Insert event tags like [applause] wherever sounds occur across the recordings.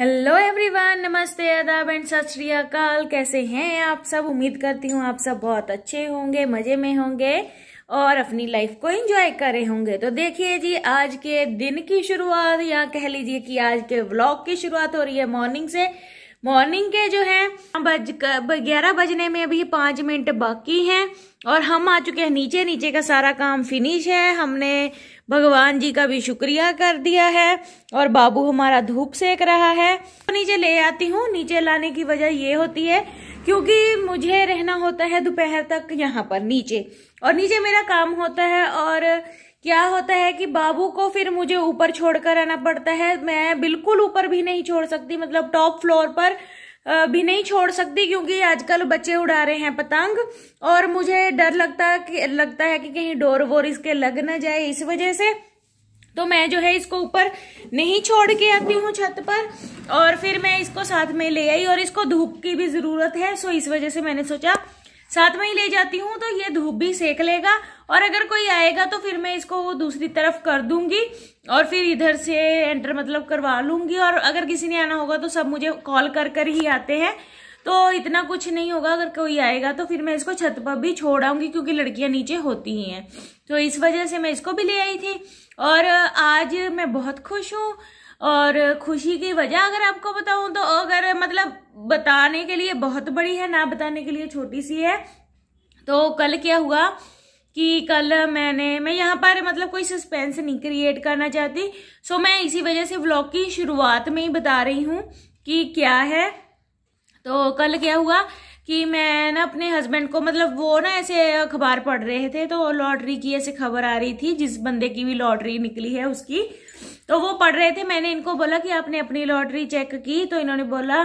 hello everyone नमस्ते आदाब and सत श्रीकाल कैसे हैं आप सब उम्मीद करती हूँ आप सब बहुत अच्छे होंगे मज़े में होंगे और अपनी लाइफ को एंजॉय कर रहे होंगे तो देखिए जी आज के दिन की शुरुआत या कह लीजिए कि आज के व्लॉग की शुरुआत हो रही है मॉर्निंग से मॉर्निंग के जो है बज ग्यारह बजने में अभी पाँच मिनट बाकी हैं और हम आ चुके हैं नीचे नीचे का सारा काम फिनिश है हमने भगवान जी का भी शुक्रिया कर दिया है और बाबू हमारा धूप सेक रहा है तो नीचे ले आती हूँ नीचे लाने की वजह ये होती है क्योंकि मुझे रहना होता है दोपहर तक यहाँ पर नीचे और नीचे मेरा काम होता है और क्या होता है कि बाबू को फिर मुझे ऊपर छोड़कर आना पड़ता है मैं बिल्कुल ऊपर भी नहीं छोड़ सकती मतलब टॉप फ्लोर पर भी नहीं छोड़ सकती क्योंकि आजकल बच्चे उड़ा रहे हैं पतंग और मुझे डर लगता लगता है कि कहीं डोर वोर इसके लग ना जाए इस वजह से तो मैं जो है इसको ऊपर नहीं छोड़ के आती हूँ छत पर और फिर मैं इसको साथ में ले आई और इसको धूप की भी ज़रूरत है सो इस वजह से मैंने सोचा साथ में ही ले जाती हूँ तो ये धूप भी सेक लेगा और अगर कोई आएगा तो फिर मैं इसको वो दूसरी तरफ कर दूंगी और फिर इधर से एंटर मतलब करवा लूंगी और अगर किसी ने आना होगा तो सब मुझे कॉल कर कर ही आते हैं तो इतना कुछ नहीं होगा अगर कोई आएगा तो फिर मैं इसको छत पर भी छोड़ आऊंगी क्योंकि लड़कियां नीचे होती ही हैं तो इस वजह से मैं इसको भी ले आई थी और आज मैं बहुत खुश हूँ और खुशी की वजह अगर आपको बताऊं तो अगर मतलब बताने के लिए बहुत बड़ी है ना बताने के लिए छोटी सी है तो कल क्या हुआ कि कल मैंने मैं यहाँ पर मतलब कोई सस्पेंस नहीं क्रिएट करना चाहती सो मैं इसी वजह से व्लॉग की शुरुआत में ही बता रही हूँ कि क्या है तो कल क्या हुआ कि मैं ना अपने हस्बैंड को मतलब वो ना ऐसे अखबार पढ़ रहे थे तो लॉटरी की ऐसे खबर आ रही थी जिस बंदे की भी लॉटरी निकली है उसकी तो वो पढ़ रहे थे मैंने इनको बोला कि आपने अपनी लॉटरी चेक की तो इन्होंने बोला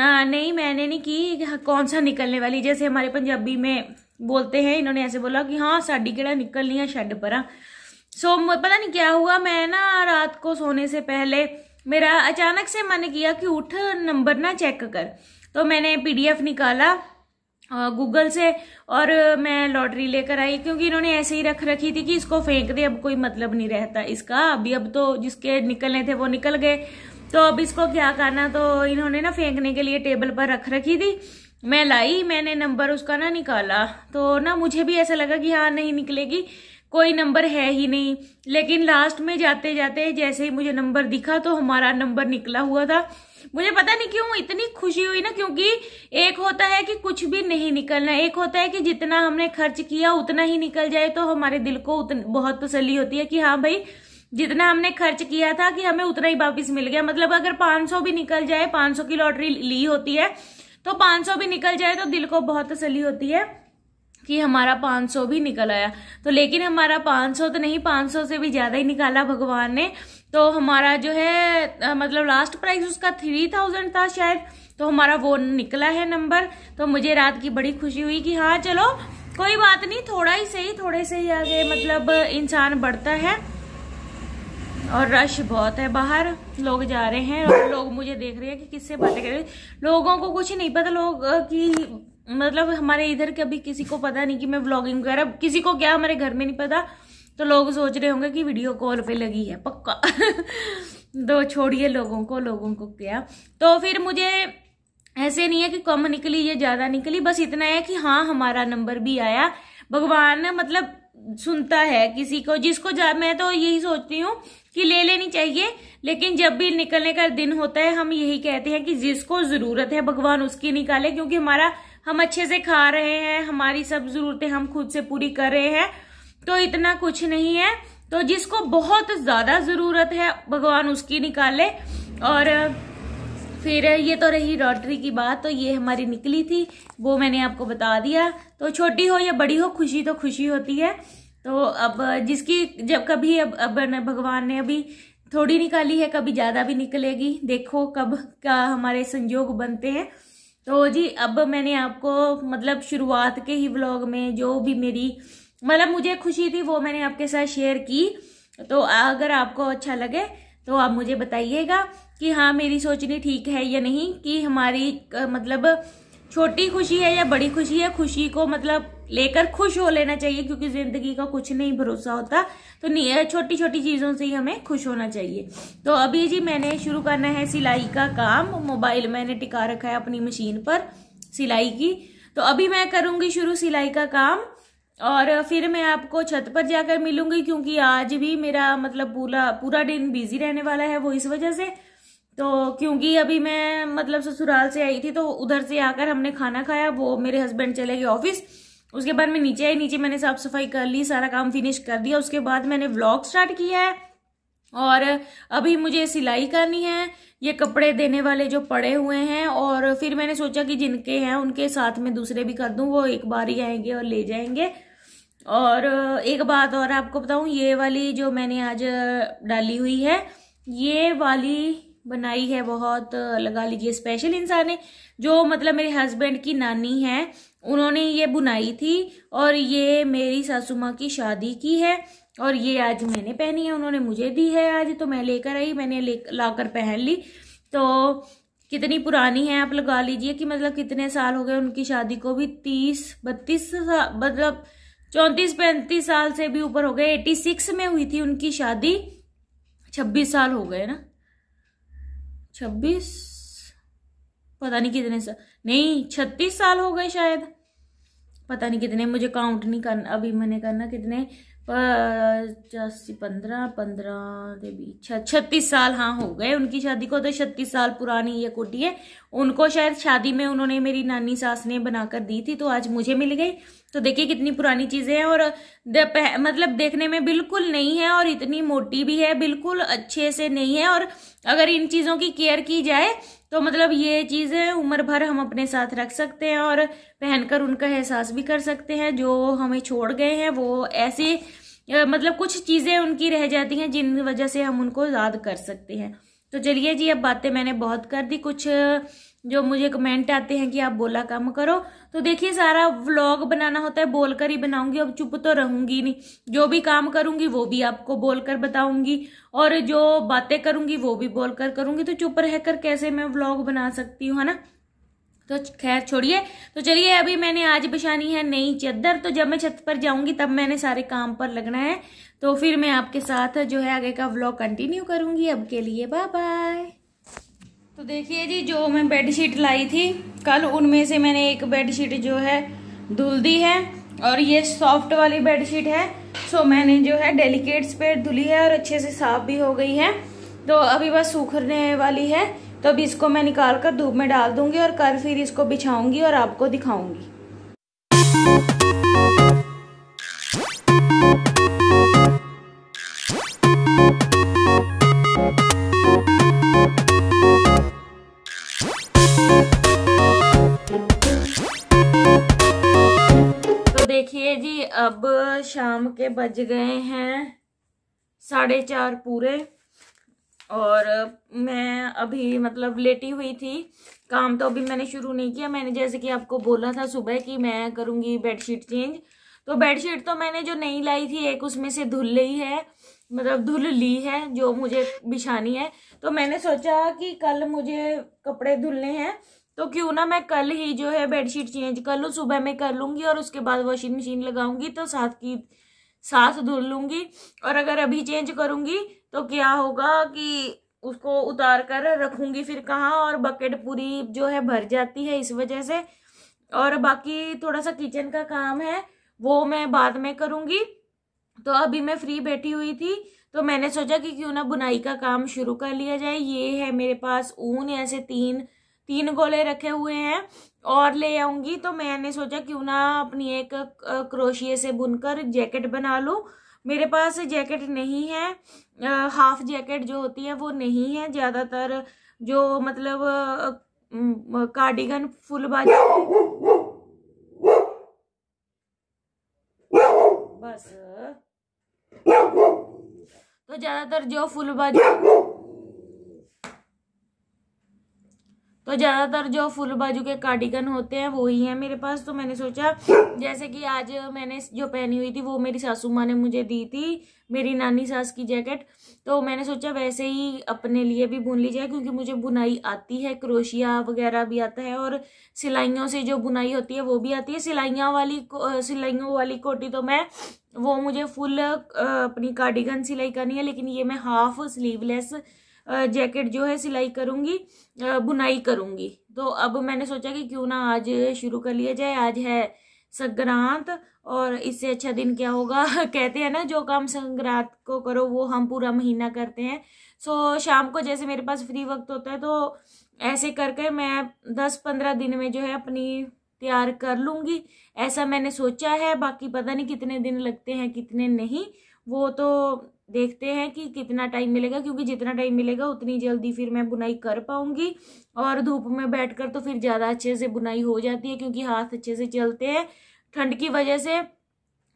ना नहीं मैंने नहीं की कौन सा निकलने वाली जैसे हमारे पंजाबी में बोलते हैं इन्होंने ऐसे बोला कि हाँ साड़ी केड़ा निकलनी है शेड पर सो so, पता नहीं क्या हुआ मैं ना रात को सोने से पहले मेरा अचानक से मन किया कि उठ नंबर ना चेक कर तो मैंने पीडीएफ निकाला गूगल से और मैं लॉटरी लेकर आई क्योंकि इन्होंने ऐसे ही रख रखी थी कि इसको फेंक दे अब कोई मतलब नहीं रहता इसका अभी अब तो जिसके निकलने थे वो निकल गए तो अब इसको क्या करना तो इन्होंने ना फेंकने के लिए टेबल पर रख रखी थी मैं लाई मैंने नंबर उसका ना निकाला तो ना मुझे भी ऐसा लगा कि हाँ नहीं निकलेगी कोई नंबर है ही नहीं लेकिन लास्ट में जाते जाते जैसे ही मुझे नंबर दिखा तो हमारा नंबर निकला हुआ था मुझे पता नहीं क्यों इतनी खुशी हुई ना क्योंकि एक होता है कि कुछ भी नहीं निकलना एक होता है कि जितना हमने खर्च किया उतना ही निकल जाए तो हमारे दिल को उतन, बहुत तसली होती है कि हाँ भाई जितना हमने खर्च किया था कि हमें उतना ही वापिस मिल गया मतलब अगर 500 भी निकल जाए 500 की लॉटरी ली होती है तो 500 भी निकल जाए तो दिल को बहुत तसली होती है कि हमारा 500 भी निकल आया तो लेकिन हमारा 500 तो नहीं 500 से भी ज़्यादा ही निकाला भगवान ने तो हमारा जो है मतलब लास्ट प्राइस उसका थ्री थाउजेंड था शायद तो हमारा वो निकला है नंबर तो मुझे रात की बड़ी खुशी हुई कि हाँ चलो कोई बात नहीं थोड़ा ही सही थोड़े से ही आगे मतलब इंसान बढ़ता है और रश बहुत है बाहर लोग जा रहे हैं और लोग मुझे देख रहे हैं कि किससे बातें कर रहे लोगों को कुछ नहीं पता लोग कि मतलब हमारे इधर अभी किसी को पता नहीं कि मैं व्लॉगिंग वगैरह किसी को क्या हमारे घर में नहीं पता तो लोग सोच रहे होंगे कि वीडियो कॉल पे लगी है पक्का दो [laughs] तो छोड़िए लोगों को लोगों को क्या तो फिर मुझे ऐसे नहीं है कि कम निकली या ज़्यादा निकली बस इतना है कि हाँ हमारा नंबर भी आया भगवान मतलब सुनता है किसी को जिसको जा मैं तो यही सोचती हूँ कि ले लेनी चाहिए लेकिन जब भी निकलने का दिन होता है हम यही कहते हैं कि जिसको जरूरत है भगवान उसकी निकाले क्योंकि हमारा हम अच्छे से खा रहे हैं हमारी सब जरूरतें हम खुद से पूरी कर रहे हैं तो इतना कुछ नहीं है तो जिसको बहुत ज्यादा जरूरत है भगवान उसकी निकाले और फिर ये तो रही रोटरी की बात तो ये हमारी निकली थी वो मैंने आपको बता दिया तो छोटी हो या बड़ी हो खुशी तो खुशी होती है तो अब जिसकी जब कभी अब, अब भगवान ने अभी थोड़ी निकाली है कभी ज़्यादा भी निकलेगी देखो कब का हमारे संजोग बनते हैं तो जी अब मैंने आपको मतलब शुरुआत के ही व्लॉग में जो भी मेरी मतलब मुझे खुशी थी वो मैंने आपके साथ शेयर की तो अगर आपको अच्छा लगे तो आप मुझे बताइएगा कि हाँ मेरी सोचनी ठीक है या नहीं कि हमारी मतलब छोटी खुशी है या बड़ी खुशी है खुशी को मतलब लेकर खुश हो लेना चाहिए क्योंकि ज़िंदगी का कुछ नहीं भरोसा होता तो छोटी छोटी चीज़ों से ही हमें खुश होना चाहिए तो अभी जी मैंने शुरू करना है सिलाई का काम मोबाइल मैंने टिका रखा है अपनी मशीन पर सिलाई की तो अभी मैं करूँगी शुरू सिलाई का काम और फिर मैं आपको छत पर जाकर मिलूंगी क्योंकि आज भी मेरा मतलब पूरा पूरा दिन बिजी रहने वाला है वो इस वजह से तो क्योंकि अभी मैं मतलब ससुराल से आई थी तो उधर से आकर हमने खाना खाया वो मेरे हस्बैंड चले गए ऑफिस उसके बाद मैं नीचे आई नीचे मैंने साफ सफाई कर ली सारा काम फिनिश कर दिया उसके बाद मैंने व्लॉग स्टार्ट किया है और अभी मुझे सिलाई करनी है ये कपड़े देने वाले जो पड़े हुए हैं और फिर मैंने सोचा कि जिनके हैं उनके साथ में दूसरे भी कर दूं वो एक बार ही आएंगे और ले जाएंगे और एक बात और आपको बताऊं ये वाली जो मैंने आज डाली हुई है ये वाली बनाई है बहुत लगा लीजिए स्पेशल इंसान है जो मतलब मेरे हस्बैंड की नानी है उन्होंने ये बुनाई थी और ये मेरी सासू माँ की शादी की है और ये आज मैंने पहनी है उन्होंने मुझे दी है आज तो मैं लेकर आई मैंने ले लाकर पहन ली तो कितनी पुरानी है आप लगा लीजिए कि मतलब कितने साल हो गए उनकी शादी को भी तीस बत्तीस मतलब चौंतीस पैंतीस साल से भी ऊपर हो गए एटी सिक्स में हुई थी उनकी शादी छब्बीस साल हो गए ना छब्बीस पता नहीं कितने साल नहीं छत्तीस साल हो गए शायद पता नहीं कितने मुझे काउंट नहीं करना अभी मैंने करना कितने पचासी पंद्रह पंद्रह बीच छत्तीस साल हाँ हो गए उनकी शादी को तो छत्तीस साल पुरानी ये कोटी है उनको शायद शादी में उन्होंने मेरी नानी सास ने बनाकर दी थी तो आज मुझे मिल गई तो देखिए कितनी पुरानी चीज़ें हैं और दे, मतलब देखने में बिल्कुल नहीं है और इतनी मोटी भी है बिल्कुल अच्छे से नहीं है और अगर इन चीज़ों की केयर की जाए तो मतलब ये चीज़ें उम्र भर हम अपने साथ रख सकते हैं और पहनकर उनका एहसास भी कर सकते हैं जो हमें छोड़ गए हैं वो ऐसे मतलब कुछ चीज़ें उनकी रह जाती हैं जिन वजह से हम उनको याद कर सकते हैं तो चलिए जी अब बातें मैंने बहुत कर दी कुछ जो मुझे कमेंट आते हैं कि आप बोला कम करो तो देखिए सारा व्लॉग बनाना होता है बोलकर ही बनाऊंगी अब चुप तो रहूंगी नहीं जो भी काम करूंगी वो भी आपको बोलकर बताऊंगी और जो बातें करूंगी वो भी बोलकर करूंगी तो चुप रहकर कैसे मैं व्लॉग बना सकती हूँ है ना तो खैर छोड़िए तो चलिए अभी मैंने आज बिछानी है नई चद्दर तो जब मैं छत पर जाऊंगी तब मैंने सारे काम पर लगना है तो फिर मैं आपके साथ जो है आगे का व्लॉग कंटिन्यू करूंगी अब के लिए बाय बाय तो देखिए जी जो मैं बेडशीट लाई थी कल उनमें से मैंने एक बेडशीट जो है धुल दी है और ये सॉफ्ट वाली बेडशीट है सो मैंने जो है डेलिकेट्स पे धुली है और अच्छे से साफ भी हो गई है तो अभी बस सूखने वाली है तो अभी इसको मैं निकाल कर धूप में डाल दूंगी और कल फिर इसको बिछाऊंगी और आपको दिखाऊंगी बज गए हैं साढ़े चार पूरे और मैं अभी मतलब लेटी हुई थी काम तो अभी मैंने शुरू नहीं किया मैंने जैसे कि आपको बोला था सुबह कि मैं करूँगी बेडशीट चेंज तो बेडशीट तो मैंने जो नई लाई थी एक उसमें से धुल ली है मतलब धुल ली है जो मुझे बिछानी है तो मैंने सोचा कि कल मुझे कपड़े धुलने हैं तो क्यों ना मैं कल ही जो है बेडशीट चेंज कर लूँ सुबह में कर लूँगी और उसके बाद वॉशिंग मशीन लगाऊंगी तो साथ की सांस धुल लूंगी और अगर अभी चेंज करूंगी तो क्या होगा कि उसको उतार कर रखूंगी फिर कहाँ और बकेट पूरी जो है भर जाती है इस वजह से और बाकी थोड़ा सा किचन का काम है वो मैं बाद में करूँगी तो अभी मैं फ्री बैठी हुई थी तो मैंने सोचा कि क्यों ना बुनाई का काम शुरू कर लिया जाए ये है मेरे पास ऊन ऐसे तीन तीन गोले रखे हुए हैं और ले आऊँगी तो मैंने सोचा क्यों ना अपनी एक क्रोशिए से बुनकर जैकेट बना लूँ मेरे पास जैकेट नहीं है हाफ जैकेट जो होती है वो नहीं है ज़्यादातर जो मतलब कार्डिगन फुल बाजू बस तो ज़्यादातर जो फुल बाजू तो ज़्यादातर जो फुल बाजू के कार्डिगन होते हैं वो ही हैं मेरे पास तो मैंने सोचा जैसे कि आज मैंने जो पहनी हुई थी वो मेरी सासू माँ ने मुझे दी थी मेरी नानी सास की जैकेट तो मैंने सोचा वैसे ही अपने लिए भी बुन ली जाए क्योंकि मुझे बुनाई आती है क्रोशिया वगैरह भी आता है और सिलाइयों से जो बुनाई होती है वो भी आती है सिलाइयाँ वाली सिलाइयों वाली कोटी तो मैं वो मुझे फुल अपनी कार्डिगन सिलाई करनी है लेकिन ये मैं हाफ स्लीवलेस जैकेट जो है सिलाई करूँगी बुनाई करूँगी तो अब मैंने सोचा कि क्यों ना आज शुरू कर लिया जाए आज है संक्रांत और इससे अच्छा दिन क्या होगा [laughs] कहते हैं ना जो काम संक्रांत को करो वो हम पूरा महीना करते हैं सो शाम को जैसे मेरे पास फ्री वक्त होता है तो ऐसे करके मैं दस पंद्रह दिन में जो है अपनी तैयार कर लूँगी ऐसा मैंने सोचा है बाकी पता नहीं कितने दिन लगते हैं कितने नहीं वो तो देखते हैं कि कितना टाइम मिलेगा क्योंकि जितना टाइम मिलेगा उतनी जल्दी फिर मैं बुनाई कर पाऊंगी और धूप में बैठकर तो फिर ज़्यादा अच्छे से बुनाई हो जाती है क्योंकि हाथ अच्छे से चलते हैं ठंड की वजह से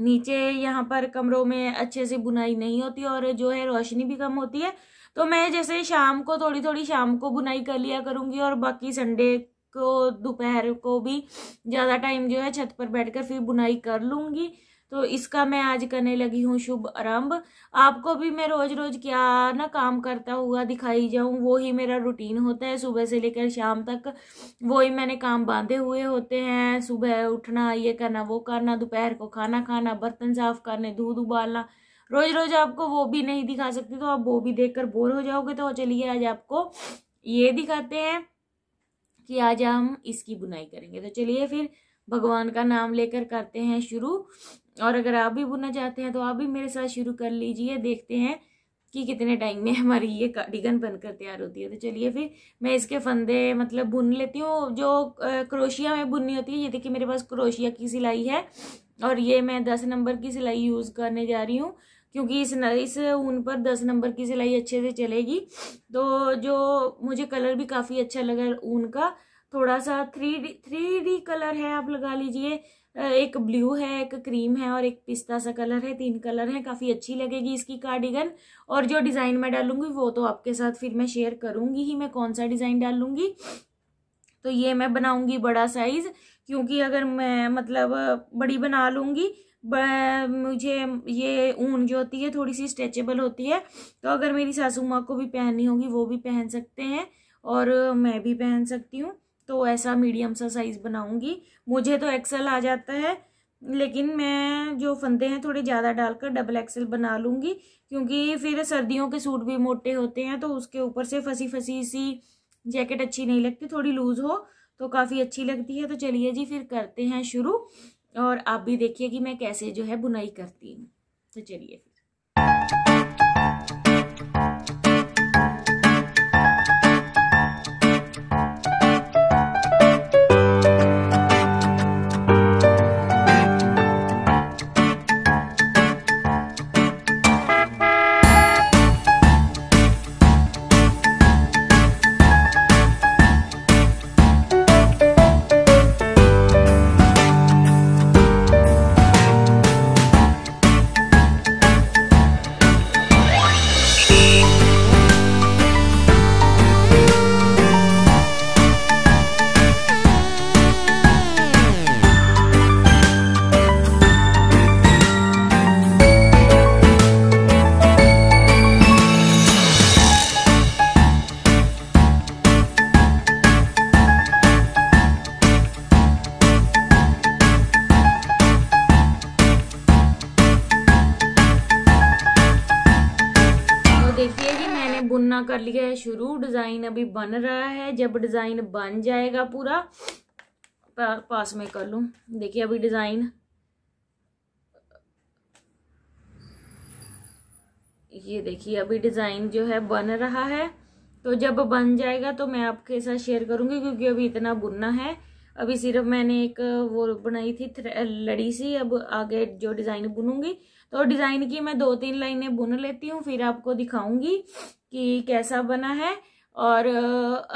नीचे यहाँ पर कमरों में अच्छे से बुनाई नहीं होती और जो है रोशनी भी कम होती है तो मैं जैसे शाम को थोड़ी थोड़ी शाम को बुनाई कर लिया करूँगी और बाकी संडे को दोपहर को भी ज़्यादा टाइम जो है छत पर बैठ फिर बुनाई कर लूँगी तो इसका मैं आज करने लगी हूँ शुभ आरंभ आपको भी मैं रोज रोज क्या ना काम करता हुआ दिखाई जाऊँ वो ही मेरा रूटीन होता है सुबह से लेकर शाम तक वो ही मैंने काम बांधे हुए होते हैं सुबह उठना ये करना वो करना दोपहर को खाना खाना बर्तन साफ करने दूध उबालना रोज रोज आपको वो भी नहीं दिखा सकती तो आप वो भी देख बोर हो जाओगे तो चलिए आज आपको ये दिखाते हैं कि आज हम इसकी बुनाई करेंगे तो चलिए फिर भगवान का नाम लेकर करते हैं शुरू और अगर आप भी बुनना चाहते हैं तो आप भी मेरे साथ शुरू कर लीजिए देखते हैं कि कितने टाइम में [laughs] हमारी ये कार्डिगन बनकर तैयार होती है तो चलिए फिर मैं इसके फंदे मतलब बुन लेती हूँ जो क्रोशिया में बुननी होती है ये देखिए मेरे पास क्रोशिया की सिलाई है और ये मैं दस नंबर की सिलाई यूज़ करने जा रही हूँ क्योंकि इस न, इस ऊन पर दस नंबर की सिलाई अच्छे से चलेगी तो जो मुझे कलर भी काफ़ी अच्छा लगा ऊन का थोड़ा सा three D three D colour है आप लगा लीजिए एक ब्लू है एक क्रीम है और एक पिस्ता सा कलर है तीन कलर हैं काफ़ी अच्छी लगेगी इसकी कार्डिगन और जो डिज़ाइन मैं डालूंगी वो तो आपके साथ फिर मैं शेयर करूंगी ही मैं कौन सा डिज़ाइन डालूंगी तो ये मैं बनाऊंगी बड़ा साइज़ क्योंकि अगर मैं मतलब बड़ी बना लूँगी मुझे ये ऊन जो होती है थोड़ी सी स्ट्रेचेबल होती है तो अगर मेरी सासू माँ को भी पहननी होगी वो भी पहन सकते हैं और मैं भी पहन सकती हूँ तो ऐसा मीडियम सा साइज़ बनाऊंगी मुझे तो एक्सल आ जाता है लेकिन मैं जो फंदे हैं थोड़े ज़्यादा डालकर डबल एक्सल बना लूँगी क्योंकि फिर सर्दियों के सूट भी मोटे होते हैं तो उसके ऊपर से फंसी फंसी सी जैकेट अच्छी नहीं लगती थोड़ी लूज़ हो तो काफ़ी अच्छी लगती है तो चलिए जी फिर करते हैं शुरू और आप भी देखिए कि मैं कैसे जो है बुनाई करती हूँ तो चलिए करना कर लिया है शुरू डिज़ाइन अभी बन रहा है जब डिज़ाइन बन जाएगा पूरा पास में कर लू देखिए अभी डिज़ाइन ये देखिए अभी डिज़ाइन जो है बन रहा है तो जब बन जाएगा तो मैं आपके साथ शेयर करूंगी क्योंकि अभी इतना बुनना है अभी सिर्फ मैंने एक वो बनाई थी लड़ी सी अब आगे जो डिज़ाइन बुनूंगी तो डिज़ाइन की मैं दो तीन लाइनें बुन लेती हूँ फिर आपको दिखाऊंगी कि कैसा बना है और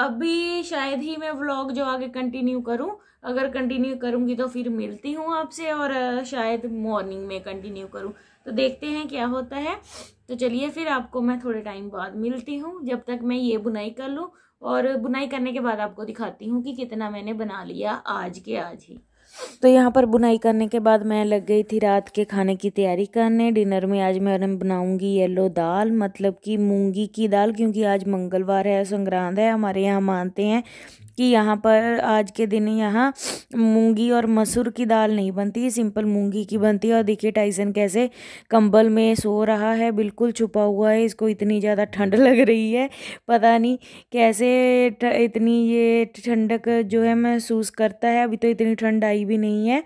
अभी शायद ही मैं व्लॉग जो आगे कंटिन्यू करूं अगर कंटिन्यू करूंगी तो फिर मिलती हूं आपसे और शायद मॉर्निंग में कंटिन्यू करूं तो देखते हैं क्या होता है तो चलिए फिर आपको मैं थोड़े टाइम बाद मिलती हूँ जब तक मैं ये बुनाई कर लूँ और बुनाई करने के बाद आपको दिखाती हूँ कि कितना मैंने बना लिया आज के आज ही तो यहाँ पर बुनाई करने के बाद मैं लग गई थी रात के खाने की तैयारी करने डिनर में आज मैं बनाऊंगी येलो दाल मतलब कि मूंगी की दाल क्योंकि आज मंगलवार है संक्रांत है हमारे यहाँ मानते हैं कि यहाँ पर आज के दिन यहाँ मूंगी और मसूर की दाल नहीं बनती सिंपल मूंगी की बनती है और देखिए टाइसन कैसे कंबल में सो रहा है बिल्कुल छुपा हुआ है इसको इतनी ज़्यादा ठंड [laughs] लग रही है पता नहीं कैसे इतनी ये ठंडक जो है महसूस करता है अभी तो इतनी ठंड आई भी नहीं है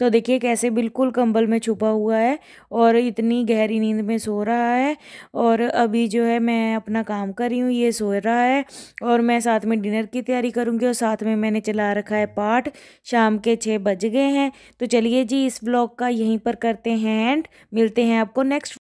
तो देखिए कैसे बिल्कुल कंबल में छुपा हुआ है और इतनी गहरी नींद में सो रहा है और अभी जो है मैं अपना काम कर रही हूँ ये सो रहा है और मैं साथ में डिनर की तैयारी करूँगी और साथ में मैंने चला रखा है पाठ शाम के छः बज गए हैं तो चलिए जी इस ब्लॉग का यहीं पर करते हैं एंड मिलते हैं आपको नेक्स्ट